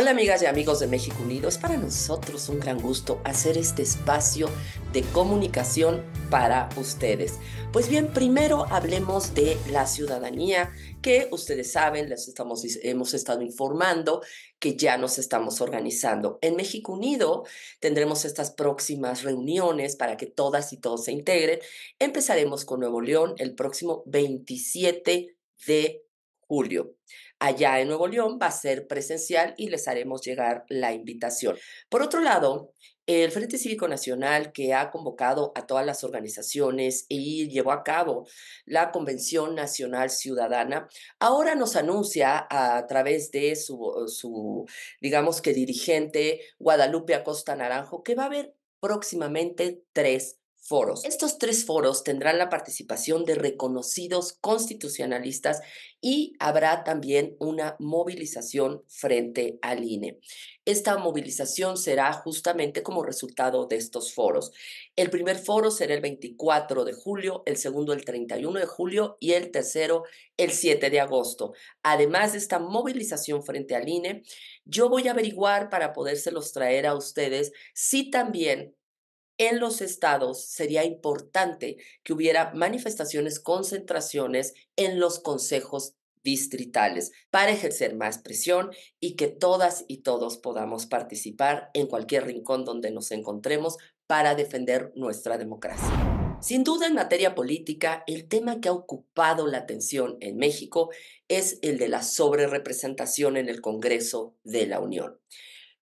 Hola amigas y amigos de México Unido, es para nosotros un gran gusto hacer este espacio de comunicación para ustedes. Pues bien, primero hablemos de la ciudadanía, que ustedes saben, les estamos, hemos estado informando que ya nos estamos organizando. En México Unido tendremos estas próximas reuniones para que todas y todos se integren. Empezaremos con Nuevo León el próximo 27 de julio allá en Nuevo León, va a ser presencial y les haremos llegar la invitación. Por otro lado, el Frente Cívico Nacional, que ha convocado a todas las organizaciones y llevó a cabo la Convención Nacional Ciudadana, ahora nos anuncia a través de su, su digamos que dirigente Guadalupe Acosta Naranjo, que va a haber próximamente tres foros. Estos tres foros tendrán la participación de reconocidos constitucionalistas y habrá también una movilización frente al INE. Esta movilización será justamente como resultado de estos foros. El primer foro será el 24 de julio, el segundo el 31 de julio y el tercero el 7 de agosto. Además de esta movilización frente al INE, yo voy a averiguar para podérselos traer a ustedes si también en los estados sería importante que hubiera manifestaciones, concentraciones en los consejos distritales para ejercer más presión y que todas y todos podamos participar en cualquier rincón donde nos encontremos para defender nuestra democracia. Sin duda, en materia política, el tema que ha ocupado la atención en México es el de la sobrerepresentación en el Congreso de la Unión.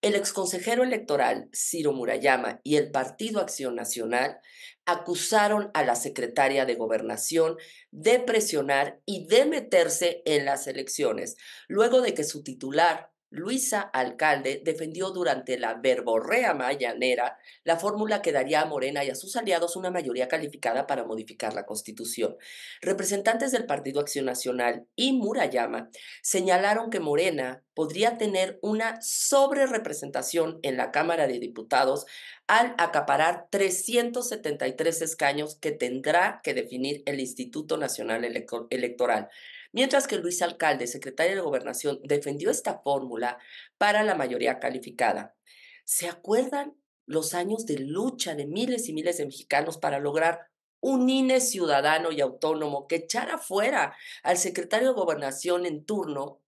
El exconsejero electoral Ciro Murayama y el Partido Acción Nacional acusaron a la secretaria de gobernación de presionar y de meterse en las elecciones, luego de que su titular, Luisa Alcalde defendió durante la verborrea mayanera la fórmula que daría a Morena y a sus aliados una mayoría calificada para modificar la Constitución. Representantes del Partido Acción Nacional y Murayama señalaron que Morena podría tener una sobrerepresentación en la Cámara de Diputados al acaparar 373 escaños que tendrá que definir el Instituto Nacional Electoral mientras que Luis Alcalde, secretario de Gobernación, defendió esta fórmula para la mayoría calificada. ¿Se acuerdan los años de lucha de miles y miles de mexicanos para lograr un INE ciudadano y autónomo que echara fuera al secretario de Gobernación en turno,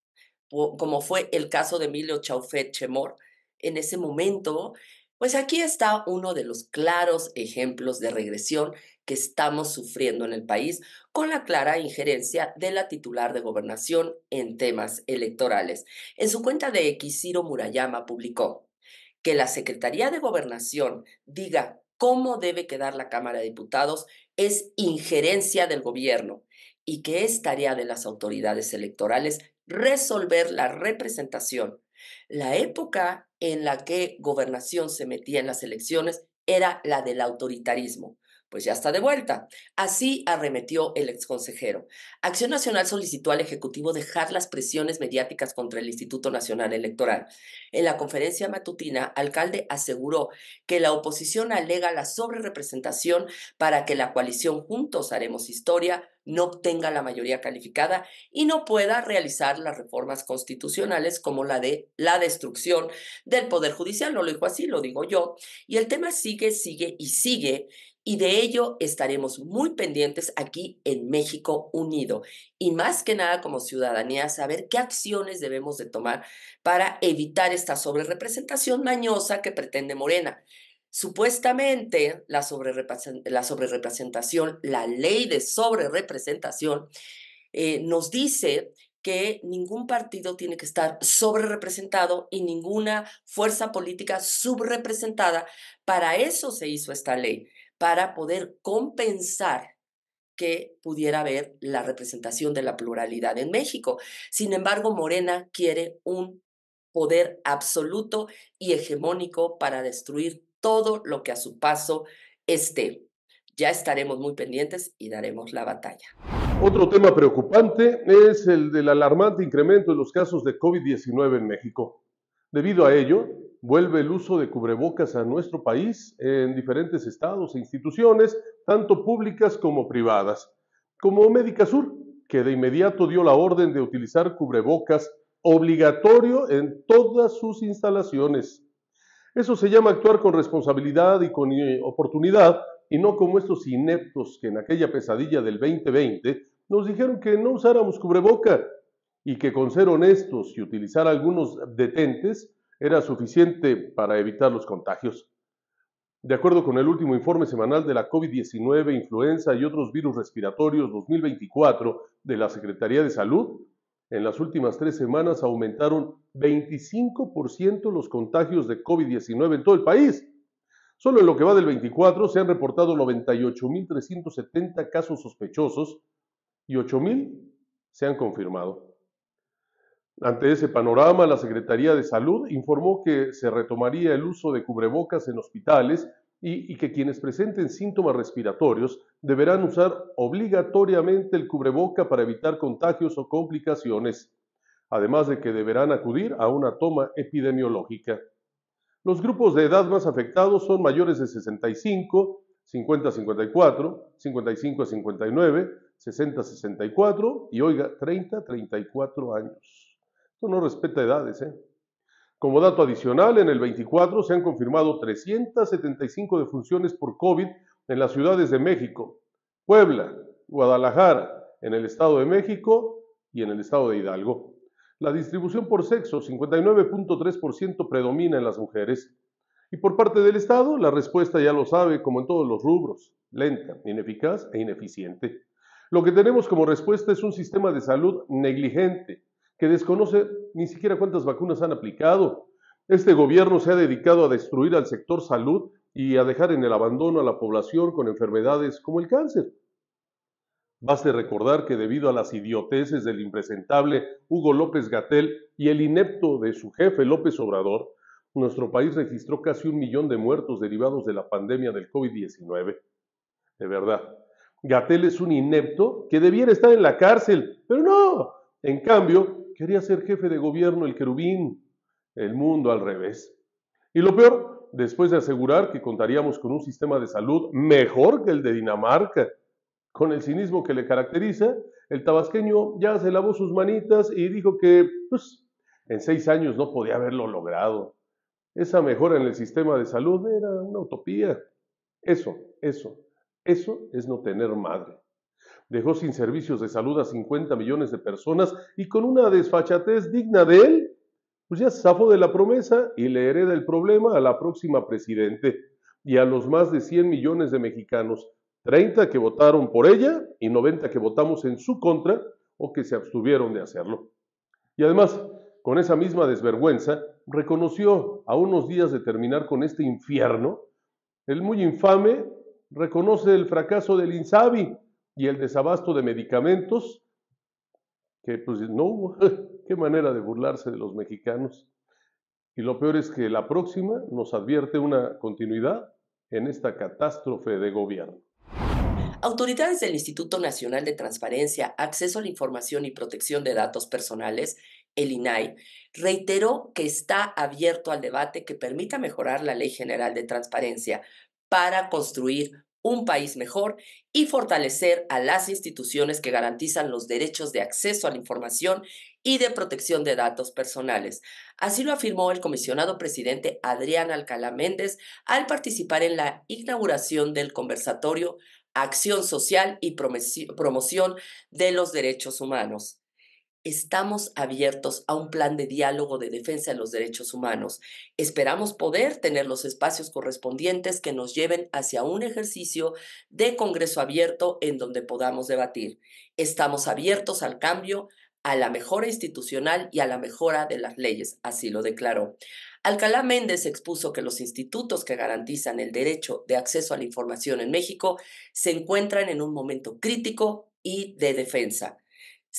como fue el caso de Emilio Chaufet Chemor en ese momento? Pues aquí está uno de los claros ejemplos de regresión que estamos sufriendo en el país con la clara injerencia de la titular de gobernación en temas electorales. En su cuenta de X, Ciro Murayama publicó que la Secretaría de Gobernación diga cómo debe quedar la Cámara de Diputados es injerencia del gobierno y que es tarea de las autoridades electorales resolver la representación. La época en la que gobernación se metía en las elecciones era la del autoritarismo. Pues ya está de vuelta. Así arremetió el exconsejero. Acción Nacional solicitó al Ejecutivo dejar las presiones mediáticas contra el Instituto Nacional Electoral. En la conferencia matutina, Alcalde aseguró que la oposición alega la sobrerepresentación para que la coalición Juntos Haremos Historia no obtenga la mayoría calificada y no pueda realizar las reformas constitucionales como la de la destrucción del Poder Judicial. No lo dijo así, lo digo yo. Y el tema sigue, sigue y sigue. Y de ello estaremos muy pendientes aquí en México Unido. Y más que nada como ciudadanía, saber qué acciones debemos de tomar para evitar esta sobrerepresentación mañosa que pretende Morena. Supuestamente la, la sobrerepresentación, la ley de sobrerepresentación, eh, nos dice que ningún partido tiene que estar sobrerepresentado y ninguna fuerza política subrepresentada. Para eso se hizo esta ley, para poder compensar que pudiera haber la representación de la pluralidad en México. Sin embargo, Morena quiere un poder absoluto y hegemónico para destruir todo lo que a su paso esté. Ya estaremos muy pendientes y daremos la batalla. Otro tema preocupante es el del alarmante incremento de los casos de COVID-19 en México. Debido a ello, vuelve el uso de cubrebocas a nuestro país en diferentes estados e instituciones, tanto públicas como privadas, como Médica Sur, que de inmediato dio la orden de utilizar cubrebocas obligatorio en todas sus instalaciones. Eso se llama actuar con responsabilidad y con eh, oportunidad y no como estos ineptos que en aquella pesadilla del 2020 nos dijeron que no usáramos cubreboca y que con ser honestos y utilizar algunos detentes era suficiente para evitar los contagios. De acuerdo con el último informe semanal de la COVID-19, influenza y otros virus respiratorios 2024 de la Secretaría de Salud, en las últimas tres semanas aumentaron 25% los contagios de COVID-19 en todo el país. Solo en lo que va del 24 se han reportado 98.370 casos sospechosos y 8.000 se han confirmado. Ante ese panorama, la Secretaría de Salud informó que se retomaría el uso de cubrebocas en hospitales y, que quienes presenten síntomas respiratorios deberán usar obligatoriamente el cubreboca para evitar contagios o complicaciones, además de que deberán acudir a una toma epidemiológica. Los grupos de edad más afectados son mayores de 65, 50 a 54, 55 a 59, 60 a 64 y oiga, 30 a 34 años. Esto no respeta edades, ¿eh? Como dato adicional, en el 24 se han confirmado 375 defunciones por COVID en las ciudades de México, Puebla, Guadalajara, en el Estado de México y en el Estado de Hidalgo. La distribución por sexo, 59.3% predomina en las mujeres. Y por parte del Estado, la respuesta ya lo sabe, como en todos los rubros, lenta, ineficaz e ineficiente. Lo que tenemos como respuesta es un sistema de salud negligente que desconoce ni siquiera cuántas vacunas han aplicado. Este gobierno se ha dedicado a destruir al sector salud y a dejar en el abandono a la población con enfermedades como el cáncer. Baste recordar que debido a las idioteces del impresentable Hugo López Gatel y el inepto de su jefe López Obrador, nuestro país registró casi un millón de muertos derivados de la pandemia del COVID-19. De verdad, Gatel es un inepto que debiera estar en la cárcel, pero no. En cambio, Quería ser jefe de gobierno el querubín, el mundo al revés. Y lo peor, después de asegurar que contaríamos con un sistema de salud mejor que el de Dinamarca, con el cinismo que le caracteriza, el tabasqueño ya se lavó sus manitas y dijo que, pues, en seis años no podía haberlo logrado. Esa mejora en el sistema de salud era una utopía. Eso, eso, eso es no tener madre dejó sin servicios de salud a 50 millones de personas y con una desfachatez digna de él, pues ya se zafó de la promesa y le hereda el problema a la próxima presidente y a los más de 100 millones de mexicanos, 30 que votaron por ella y 90 que votamos en su contra o que se abstuvieron de hacerlo. Y además, con esa misma desvergüenza, reconoció a unos días de terminar con este infierno, el muy infame reconoce el fracaso del INSABI, y el desabasto de medicamentos, que pues no, qué manera de burlarse de los mexicanos. Y lo peor es que la próxima nos advierte una continuidad en esta catástrofe de gobierno. Autoridades del Instituto Nacional de Transparencia, Acceso a la Información y Protección de Datos Personales, el INAI, reiteró que está abierto al debate que permita mejorar la Ley General de Transparencia para construir un país mejor y fortalecer a las instituciones que garantizan los derechos de acceso a la información y de protección de datos personales. Así lo afirmó el comisionado presidente Adrián Alcalá Méndez al participar en la inauguración del conversatorio Acción Social y Promoción de los Derechos Humanos estamos abiertos a un plan de diálogo de defensa de los derechos humanos. Esperamos poder tener los espacios correspondientes que nos lleven hacia un ejercicio de Congreso abierto en donde podamos debatir. Estamos abiertos al cambio, a la mejora institucional y a la mejora de las leyes, así lo declaró. Alcalá Méndez expuso que los institutos que garantizan el derecho de acceso a la información en México se encuentran en un momento crítico y de defensa.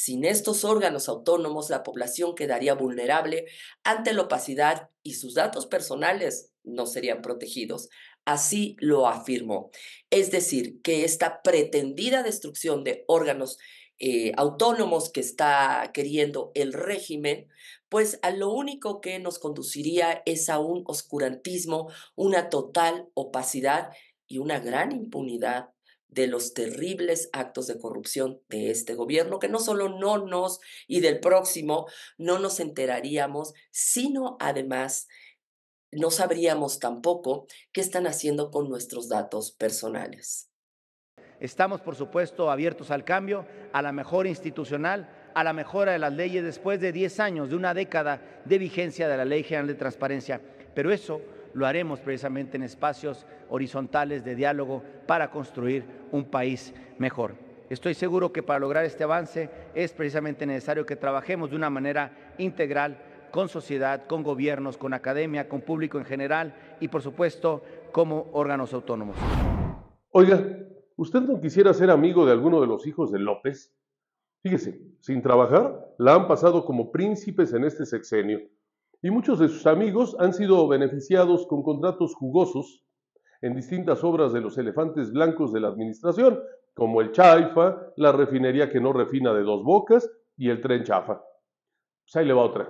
Sin estos órganos autónomos, la población quedaría vulnerable ante la opacidad y sus datos personales no serían protegidos. Así lo afirmó. Es decir, que esta pretendida destrucción de órganos eh, autónomos que está queriendo el régimen, pues a lo único que nos conduciría es a un oscurantismo, una total opacidad y una gran impunidad de los terribles actos de corrupción de este gobierno, que no solo no nos y del próximo no nos enteraríamos, sino además no sabríamos tampoco qué están haciendo con nuestros datos personales. Estamos, por supuesto, abiertos al cambio, a la mejora institucional, a la mejora de las leyes después de 10 años, de una década de vigencia de la Ley General de Transparencia. Pero eso lo haremos precisamente en espacios horizontales de diálogo para construir un país mejor. Estoy seguro que para lograr este avance es precisamente necesario que trabajemos de una manera integral con sociedad, con gobiernos, con academia, con público en general y por supuesto como órganos autónomos. Oiga, ¿usted no quisiera ser amigo de alguno de los hijos de López? Fíjese, sin trabajar, la han pasado como príncipes en este sexenio y muchos de sus amigos han sido beneficiados con contratos jugosos en distintas obras de los elefantes blancos de la administración, como el Chaifa, la refinería que no refina de dos bocas y el tren Chafa. Pues ahí le va otra.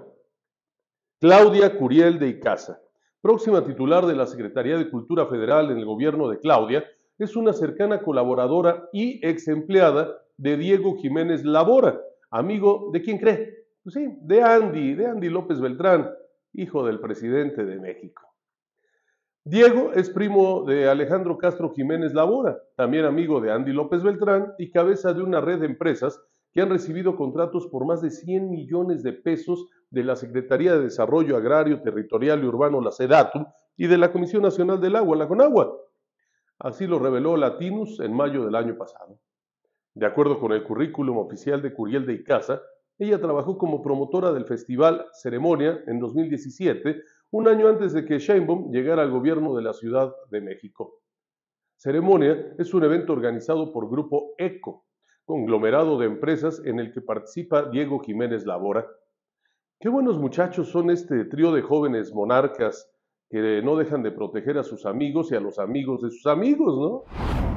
Claudia Curiel de Icaza, próxima titular de la Secretaría de Cultura Federal en el gobierno de Claudia, es una cercana colaboradora y ex empleada de Diego Jiménez Labora, amigo de quién cree, pues sí, de Andy, de Andy López Beltrán, hijo del presidente de México. Diego es primo de Alejandro Castro Jiménez Labora, también amigo de Andy López Beltrán y cabeza de una red de empresas que han recibido contratos por más de 100 millones de pesos de la Secretaría de Desarrollo Agrario, Territorial y Urbano, la SEDATU, y de la Comisión Nacional del Agua, la CONAGUA. Así lo reveló Latinus en mayo del año pasado. De acuerdo con el currículum oficial de Curiel de Icaza, ella trabajó como promotora del festival Ceremonia en 2017, un año antes de que Sheinbaum llegara al gobierno de la Ciudad de México. Ceremonia es un evento organizado por Grupo ECO, conglomerado de empresas en el que participa Diego Jiménez Labora. Qué buenos muchachos son este trío de jóvenes monarcas que no dejan de proteger a sus amigos y a los amigos de sus amigos, ¿no?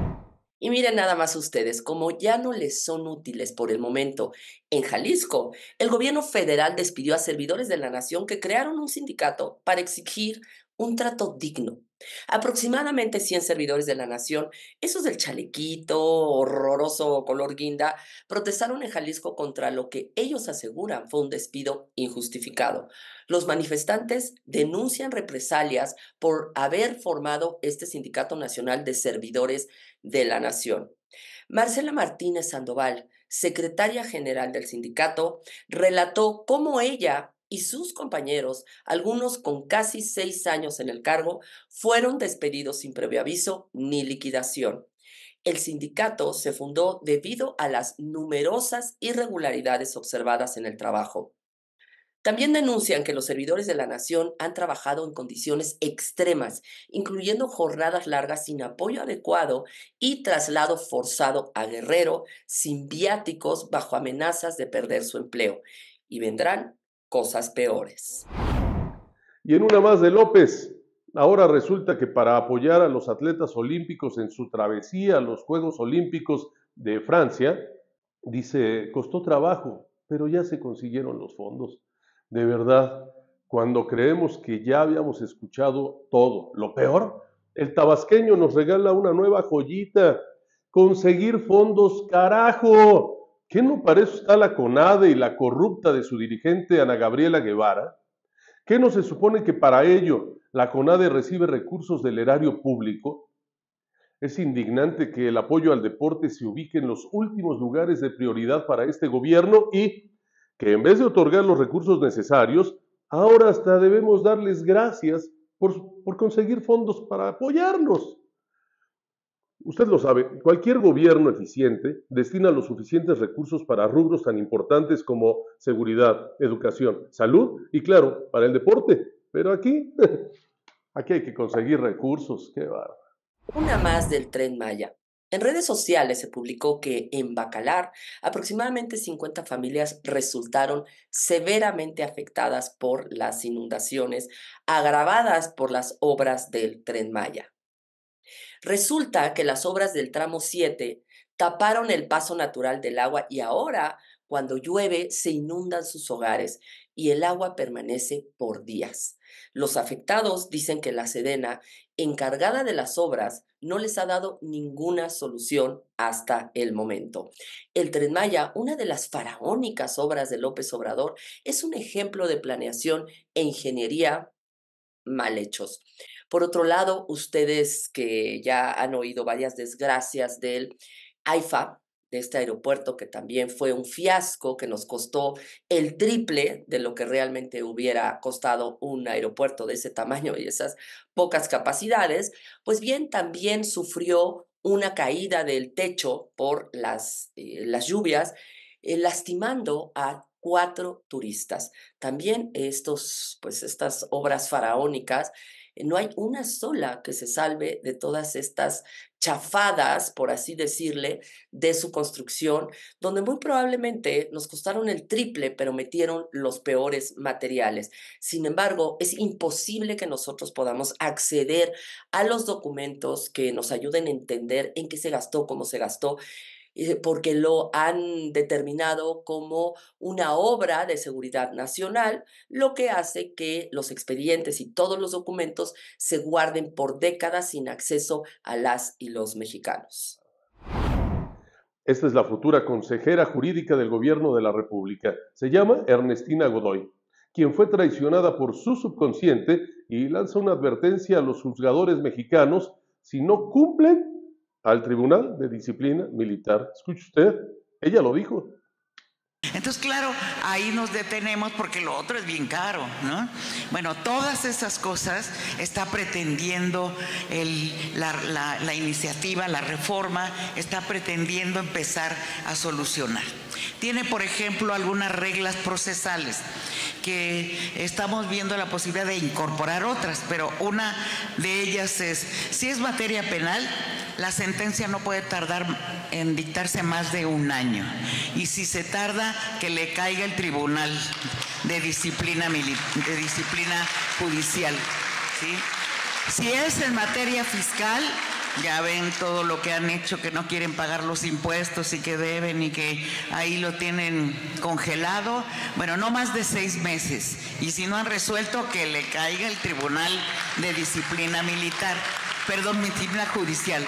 Y miren nada más ustedes, como ya no les son útiles por el momento en Jalisco, el gobierno federal despidió a servidores de la nación que crearon un sindicato para exigir un trato digno Aproximadamente 100 servidores de la nación, esos del chalequito horroroso color guinda, protestaron en Jalisco contra lo que ellos aseguran fue un despido injustificado. Los manifestantes denuncian represalias por haber formado este Sindicato Nacional de Servidores de la Nación. Marcela Martínez Sandoval, secretaria general del sindicato, relató cómo ella y sus compañeros, algunos con casi seis años en el cargo, fueron despedidos sin previo aviso ni liquidación. El sindicato se fundó debido a las numerosas irregularidades observadas en el trabajo. También denuncian que los servidores de la nación han trabajado en condiciones extremas, incluyendo jornadas largas sin apoyo adecuado y traslado forzado a Guerrero, sin viáticos bajo amenazas de perder su empleo. Y vendrán cosas peores. Y en una más de López, ahora resulta que para apoyar a los atletas olímpicos en su travesía a los Juegos Olímpicos de Francia, dice, costó trabajo, pero ya se consiguieron los fondos. De verdad, cuando creemos que ya habíamos escuchado todo, lo peor, el tabasqueño nos regala una nueva joyita, conseguir fondos, carajo. ¿Qué no parece eso está la CONADE y la corrupta de su dirigente Ana Gabriela Guevara? ¿Qué no se supone que para ello la CONADE recibe recursos del erario público? Es indignante que el apoyo al deporte se ubique en los últimos lugares de prioridad para este gobierno y que en vez de otorgar los recursos necesarios, ahora hasta debemos darles gracias por, por conseguir fondos para apoyarnos. Usted lo sabe, cualquier gobierno eficiente destina los suficientes recursos para rubros tan importantes como seguridad, educación, salud y claro, para el deporte. Pero aquí, aquí hay que conseguir recursos, qué barba! Una más del tren Maya. En redes sociales se publicó que en Bacalar aproximadamente 50 familias resultaron severamente afectadas por las inundaciones agravadas por las obras del tren Maya. Resulta que las obras del tramo 7 taparon el paso natural del agua y ahora, cuando llueve, se inundan sus hogares y el agua permanece por días. Los afectados dicen que la Sedena, encargada de las obras, no les ha dado ninguna solución hasta el momento. El Tren una de las faraónicas obras de López Obrador, es un ejemplo de planeación e ingeniería mal hechos. Por otro lado, ustedes que ya han oído varias desgracias del AIFA, de este aeropuerto, que también fue un fiasco, que nos costó el triple de lo que realmente hubiera costado un aeropuerto de ese tamaño y esas pocas capacidades, pues bien, también sufrió una caída del techo por las, eh, las lluvias, eh, lastimando a cuatro turistas. También estos, pues, estas obras faraónicas eh, no hay una sola que se salve de todas estas chafadas, por así decirle, de su construcción, donde muy probablemente nos costaron el triple, pero metieron los peores materiales. Sin embargo, es imposible que nosotros podamos acceder a los documentos que nos ayuden a entender en qué se gastó, cómo se gastó porque lo han determinado como una obra de seguridad nacional, lo que hace que los expedientes y todos los documentos se guarden por décadas sin acceso a las y los mexicanos. Esta es la futura consejera jurídica del gobierno de la República. Se llama Ernestina Godoy, quien fue traicionada por su subconsciente y lanza una advertencia a los juzgadores mexicanos si no cumplen al Tribunal de Disciplina Militar. Escuche usted, ella lo dijo. Entonces, claro, ahí nos detenemos porque lo otro es bien caro, ¿no? Bueno, todas esas cosas está pretendiendo la iniciativa, la reforma, está pretendiendo empezar a solucionar. Tiene, por ejemplo, algunas reglas procesales que estamos viendo la posibilidad de incorporar otras, pero una de ellas es, si es materia penal, la sentencia no puede tardar en dictarse más de un año. Y si se tarda que le caiga el tribunal de disciplina, de disciplina judicial. Si es en materia fiscal, ya ven todo lo que han hecho, que no quieren pagar los impuestos y que deben y que ahí lo tienen congelado. Bueno, no más de seis meses. Y si no han resuelto, que le caiga el Tribunal de Disciplina Militar, perdón, Disciplina Judicial.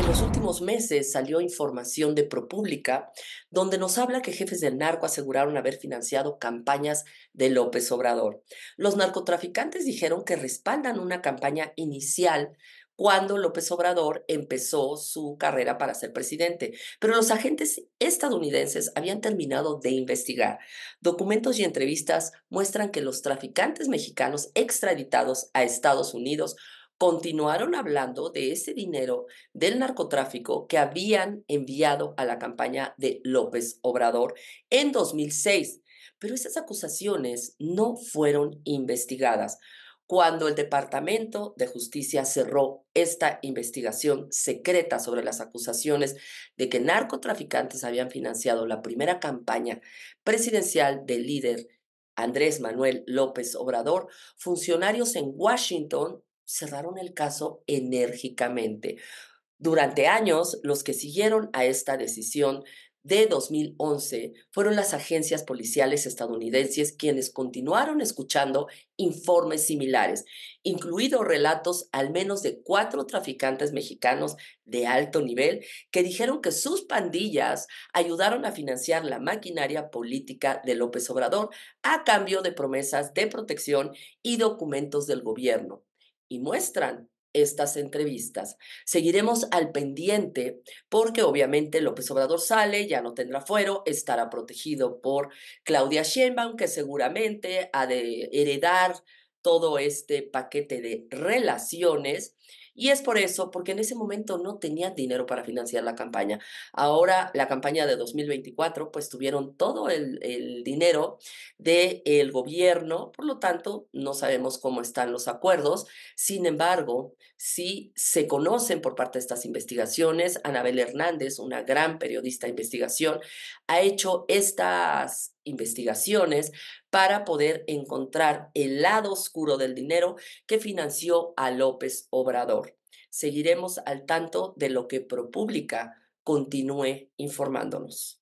En los últimos meses salió información de ProPública donde nos habla que jefes del narco aseguraron haber financiado campañas de López Obrador. Los narcotraficantes dijeron que respaldan una campaña inicial cuando López Obrador empezó su carrera para ser presidente. Pero los agentes estadounidenses habían terminado de investigar. Documentos y entrevistas muestran que los traficantes mexicanos extraditados a Estados Unidos continuaron hablando de ese dinero del narcotráfico que habían enviado a la campaña de López Obrador en 2006. Pero esas acusaciones no fueron investigadas. Cuando el Departamento de Justicia cerró esta investigación secreta sobre las acusaciones de que narcotraficantes habían financiado la primera campaña presidencial del líder Andrés Manuel López Obrador, funcionarios en Washington cerraron el caso enérgicamente. Durante años, los que siguieron a esta decisión de 2011 fueron las agencias policiales estadounidenses quienes continuaron escuchando informes similares, incluidos relatos al menos de cuatro traficantes mexicanos de alto nivel que dijeron que sus pandillas ayudaron a financiar la maquinaria política de López Obrador a cambio de promesas de protección y documentos del gobierno y muestran estas entrevistas. Seguiremos al pendiente porque obviamente López Obrador sale, ya no tendrá fuero, estará protegido por Claudia Sheinbaum, que seguramente ha de heredar todo este paquete de relaciones y es por eso, porque en ese momento no tenían dinero para financiar la campaña. Ahora, la campaña de 2024, pues tuvieron todo el, dinero del el gobierno, por lo tanto, no sabemos cómo están los acuerdos. Sin embargo, sí se conocen por parte de estas investigaciones. Anabel Hernández, una gran periodista de investigación, ha hecho estas investigaciones para poder encontrar el lado oscuro del dinero que financió a López Obrador. Seguiremos al tanto de lo que ProPública continúe informándonos.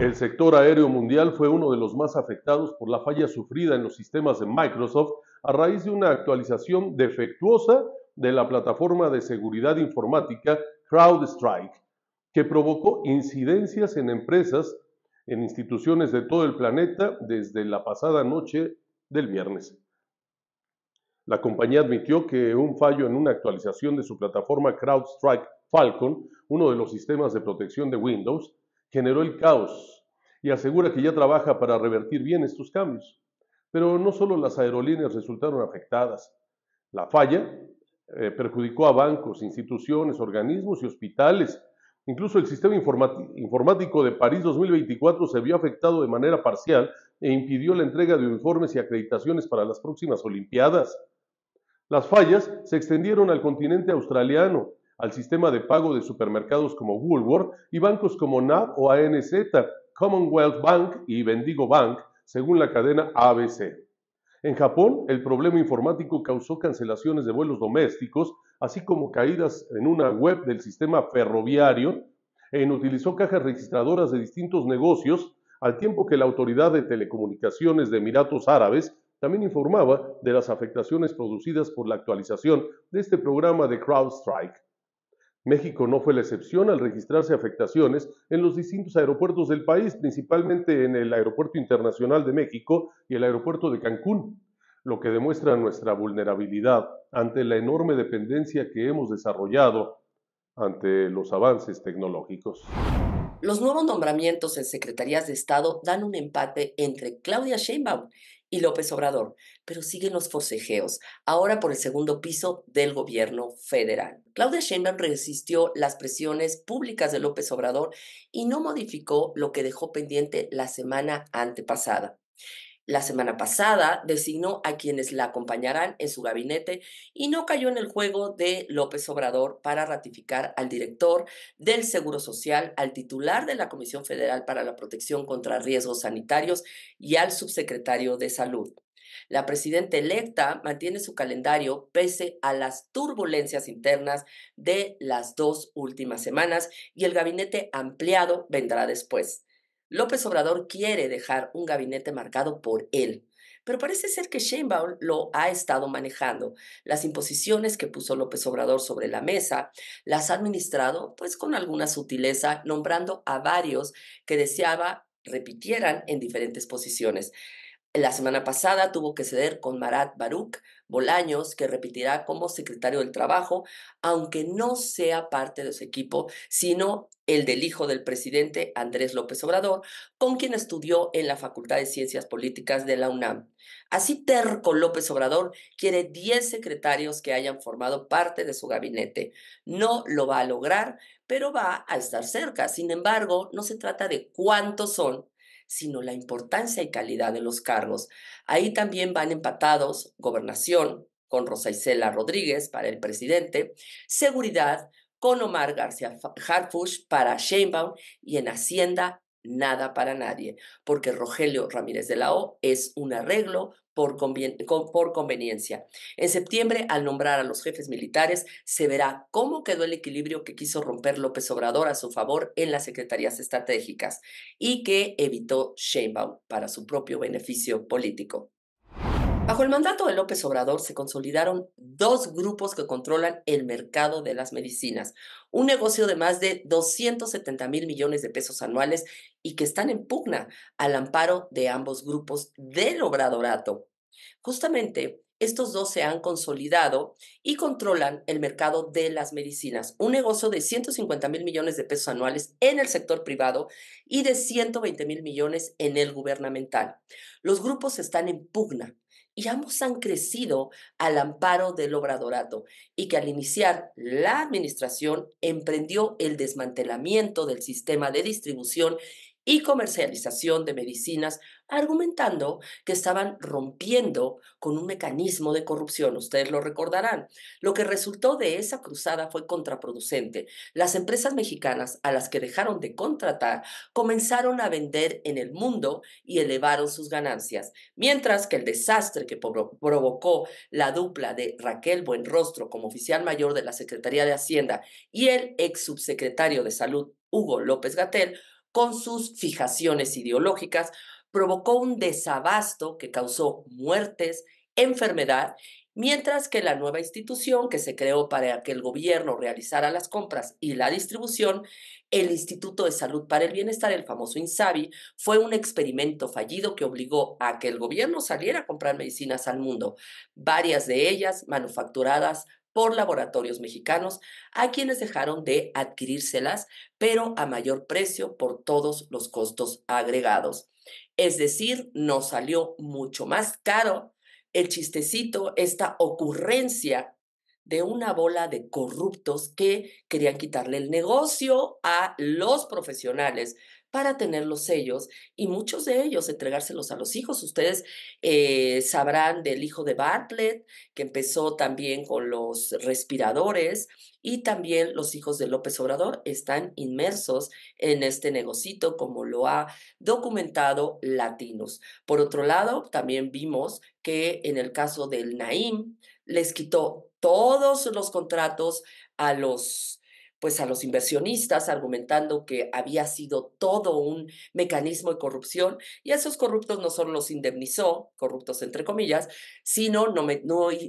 El sector aéreo mundial fue uno de los más afectados por la falla sufrida en los sistemas de Microsoft a raíz de una actualización defectuosa de la plataforma de seguridad informática CrowdStrike, que provocó incidencias en empresas en instituciones de todo el planeta desde la pasada noche del viernes. La compañía admitió que un fallo en una actualización de su plataforma CrowdStrike Falcon, uno de los sistemas de protección de Windows, generó el caos y asegura que ya trabaja para revertir bien estos cambios. Pero no solo las aerolíneas resultaron afectadas. La falla eh, perjudicó a bancos, instituciones, organismos y hospitales Incluso el sistema informático de París 2024 se vio afectado de manera parcial e impidió la entrega de informes y acreditaciones para las próximas Olimpiadas. Las fallas se extendieron al continente australiano, al sistema de pago de supermercados como Woolworth y bancos como NAB o ANZ, Commonwealth Bank y Bendigo Bank, según la cadena ABC. En Japón, el problema informático causó cancelaciones de vuelos domésticos así como caídas en una web del sistema ferroviario, en utilizó cajas registradoras de distintos negocios, al tiempo que la Autoridad de Telecomunicaciones de Emiratos Árabes también informaba de las afectaciones producidas por la actualización de este programa de CrowdStrike. México no fue la excepción al registrarse afectaciones en los distintos aeropuertos del país, principalmente en el Aeropuerto Internacional de México y el Aeropuerto de Cancún lo que demuestra nuestra vulnerabilidad ante la enorme dependencia que hemos desarrollado ante los avances tecnológicos. Los nuevos nombramientos en secretarías de Estado dan un empate entre Claudia Sheinbaum y López Obrador, pero siguen los forcejeos, ahora por el segundo piso del gobierno federal. Claudia Sheinbaum resistió las presiones públicas de López Obrador y no modificó lo que dejó pendiente la semana antepasada. La semana pasada designó a quienes la acompañarán en su gabinete y no cayó en el juego de López Obrador para ratificar al director del Seguro Social, al titular de la Comisión Federal para la Protección contra Riesgos Sanitarios y al subsecretario de Salud. La presidenta electa mantiene su calendario pese a las turbulencias internas de las dos últimas semanas y el gabinete ampliado vendrá después. López Obrador quiere dejar un gabinete marcado por él, pero parece ser que Sheinbaum lo ha estado manejando. Las imposiciones que puso López Obrador sobre la mesa las ha administrado pues con alguna sutileza, nombrando a varios que deseaba repitieran en diferentes posiciones. La semana pasada tuvo que ceder con Marat Baruch, Bolaños, que repetirá como secretario del Trabajo, aunque no sea parte de su equipo, sino el del hijo del presidente Andrés López Obrador, con quien estudió en la Facultad de Ciencias Políticas de la UNAM. Así terco López Obrador quiere 10 secretarios que hayan formado parte de su gabinete. No lo va a lograr, pero va a estar cerca. Sin embargo, no se trata de cuántos son, sino la importancia y calidad de los cargos. Ahí también van empatados gobernación con Rosa Isela Rodríguez para el presidente, seguridad con Omar García Harfush para Sheinbaum y en Hacienda nada para nadie, porque Rogelio Ramírez de la O es un arreglo por, conveniencia. En septiembre, al nombrar a los jefes militares, se verá cómo quedó el equilibrio que quiso romper López Obrador a su favor en las secretarías estratégicas y que evitó Sheinbaum para su propio beneficio político. Bajo el mandato de López Obrador se consolidaron dos grupos que controlan el mercado de las medicinas, un negocio de más de 270 mil millones de pesos anuales y que están en pugna al amparo de ambos grupos del obradorato. Justamente, estos dos se han consolidado y controlan el mercado de las medicinas, un negocio de 150 mil millones de pesos anuales en el sector privado y de 120 mil millones en el gubernamental. Los grupos están en pugna y ambos han crecido al amparo del obradorato y que al iniciar la administración emprendió el desmantelamiento del sistema de distribución y comercialización de medicinas, argumentando que estaban rompiendo con un mecanismo de corrupción, ustedes lo recordarán. Lo que resultó de esa cruzada fue contraproducente. Las empresas mexicanas a las que dejaron de contratar comenzaron a vender en el mundo y elevaron sus ganancias, mientras que el desastre que provocó la dupla de Raquel Buenrostro como oficial mayor de la Secretaría de Hacienda y el ex subsecretario de Salud Hugo López Gatel con sus fijaciones ideológicas, provocó un desabasto que causó muertes, enfermedad, mientras que la nueva institución que se creó para que el gobierno realizara las compras y la distribución, el Instituto de Salud para el Bienestar, el famoso INSABI, fue un experimento fallido que obligó a que el gobierno saliera a comprar medicinas al mundo, varias de ellas manufacturadas por laboratorios mexicanos a quienes dejaron de adquirírselas, pero a mayor precio por todos los costos agregados. Es decir, nos salió mucho más caro el chistecito, esta ocurrencia de una bola de corruptos que querían quitarle el negocio a los profesionales para tener los sellos y muchos de ellos entregárselos a los hijos. Ustedes eh, sabrán del hijo de Bartlett, que empezó también con los respiradores, y también los hijos de López Obrador están inmersos en este negocito, como lo ha documentado Latinos. Por otro lado, también vimos que en el caso del Naim, les quitó todos los contratos a los pues a los inversionistas argumentando que había sido todo un mecanismo de corrupción y a esos corruptos no solo los indemnizó, corruptos entre comillas, sino no,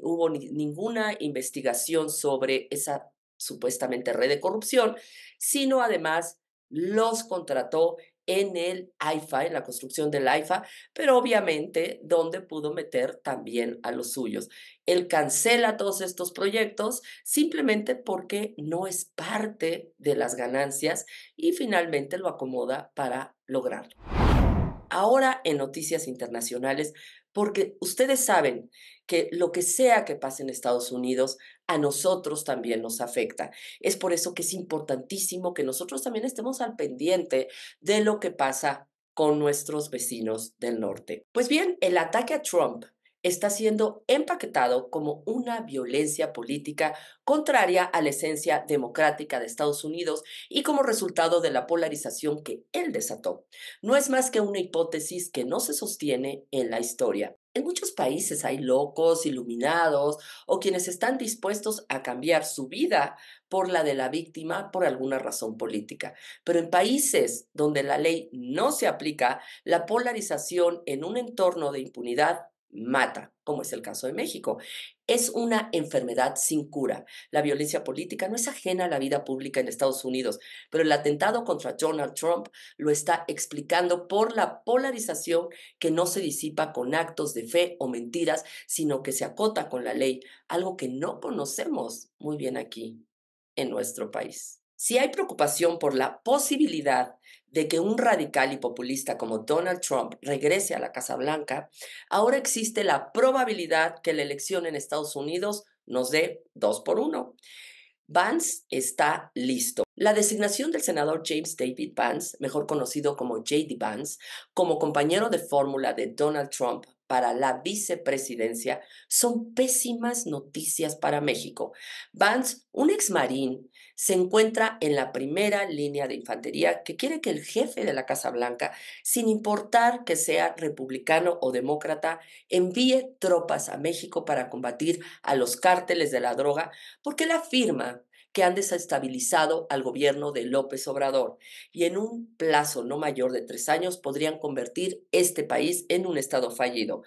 hubo ninguna investigación sobre esa supuestamente red de corrupción, sino además los contrató en el IFA, en la construcción del IFA, pero obviamente donde pudo meter también a los suyos. Él cancela todos estos proyectos simplemente porque no es parte de las ganancias y finalmente lo acomoda para lograrlo. Ahora en noticias internacionales, porque ustedes saben que lo que sea que pase en Estados Unidos, a nosotros también nos afecta. Es por eso que es importantísimo que nosotros también estemos al pendiente de lo que pasa con nuestros vecinos del norte. Pues bien, el ataque a Trump está siendo empaquetado como una violencia política contraria a la esencia democrática de Estados Unidos y como resultado de la polarización que él desató. No es más que una hipótesis que no se sostiene en la historia. En muchos países hay locos, iluminados o quienes están dispuestos a cambiar su vida por la de la víctima por alguna razón política. Pero en países donde la ley no se aplica, la polarización en un entorno de impunidad mata, como es el caso de México. Es una enfermedad sin cura. La violencia política no es ajena a la vida pública en Estados Unidos, pero el atentado contra Donald Trump lo está explicando por la polarización que no se disipa con actos de fe o mentiras, sino que se acota con la ley, algo que no conocemos muy bien aquí en nuestro país. Si hay preocupación por la posibilidad de que un radical y populista como Donald Trump regrese a la Casa Blanca, ahora existe la probabilidad que la elección en Estados Unidos nos dé dos por uno. Vance está listo. La designación del senador James David Vance, mejor conocido como JD Vance, como compañero de fórmula de Donald Trump para la vicepresidencia son pésimas noticias para México. Vance, un ex marín, se encuentra en la primera línea de infantería que quiere que el jefe de la Casa Blanca, sin importar que sea republicano o demócrata, envíe tropas a México para combatir a los cárteles de la droga, porque la firma que han desestabilizado al gobierno de López Obrador y en un plazo no mayor de tres años podrían convertir este país en un Estado fallido.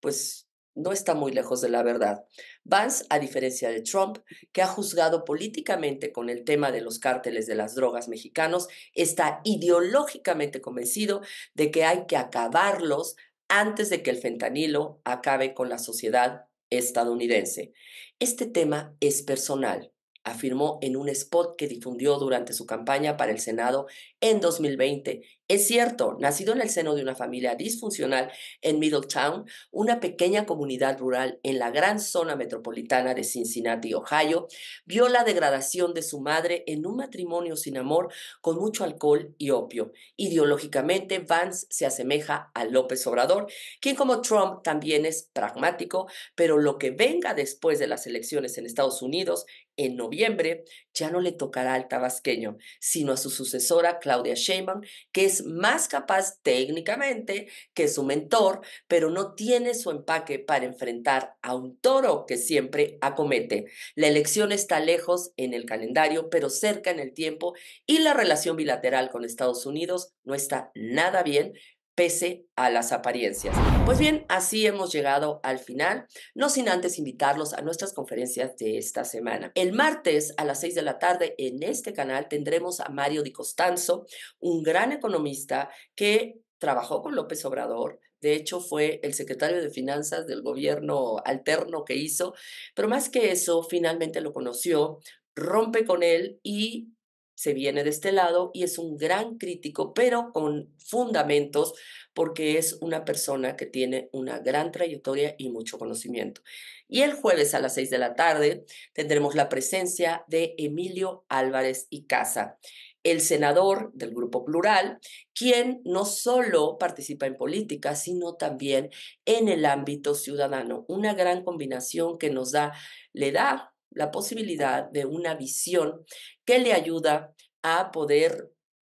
Pues no está muy lejos de la verdad. Vance, a diferencia de Trump, que ha juzgado políticamente con el tema de los cárteles de las drogas mexicanos, está ideológicamente convencido de que hay que acabarlos antes de que el fentanilo acabe con la sociedad estadounidense. Este tema es personal afirmó en un spot que difundió durante su campaña para el Senado en 2020. Es cierto, nacido en el seno de una familia disfuncional en Middletown, una pequeña comunidad rural en la gran zona metropolitana de Cincinnati, Ohio, vio la degradación de su madre en un matrimonio sin amor con mucho alcohol y opio. Ideológicamente, Vance se asemeja a López Obrador, quien como Trump también es pragmático, pero lo que venga después de las elecciones en Estados Unidos en noviembre ya no le tocará al tabasqueño, sino a su sucesora Claudia Sheinbaum, que es más capaz técnicamente que su mentor, pero no tiene su empaque para enfrentar a un toro que siempre acomete. La elección está lejos en el calendario, pero cerca en el tiempo y la relación bilateral con Estados Unidos no está nada bien, pese a las apariencias. Pues bien, así hemos llegado al final, no sin antes invitarlos a nuestras conferencias de esta semana. El martes a las seis de la tarde en este canal tendremos a Mario Di Costanzo, un gran economista que trabajó con López Obrador, de hecho, fue el secretario de Finanzas del gobierno alterno que hizo, pero más que eso, finalmente lo conoció, rompe con él y se viene de este lado y es un gran crítico, pero con fundamentos, porque es una persona que tiene una gran trayectoria y mucho conocimiento. Y el jueves a las seis de la tarde tendremos la presencia de Emilio Álvarez y Casa, el senador del Grupo Plural, quien no solo participa en política, sino también en el ámbito ciudadano. Una gran combinación que nos da, le da la posibilidad de una visión que le ayuda a poder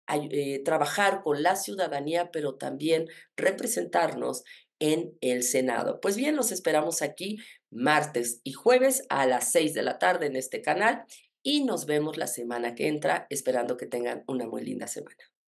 eh, trabajar con la ciudadanía, pero también representarnos en el Senado. Pues bien, los esperamos aquí martes y jueves a las seis de la tarde en este canal y nos vemos la semana que entra, esperando que tengan una muy linda semana.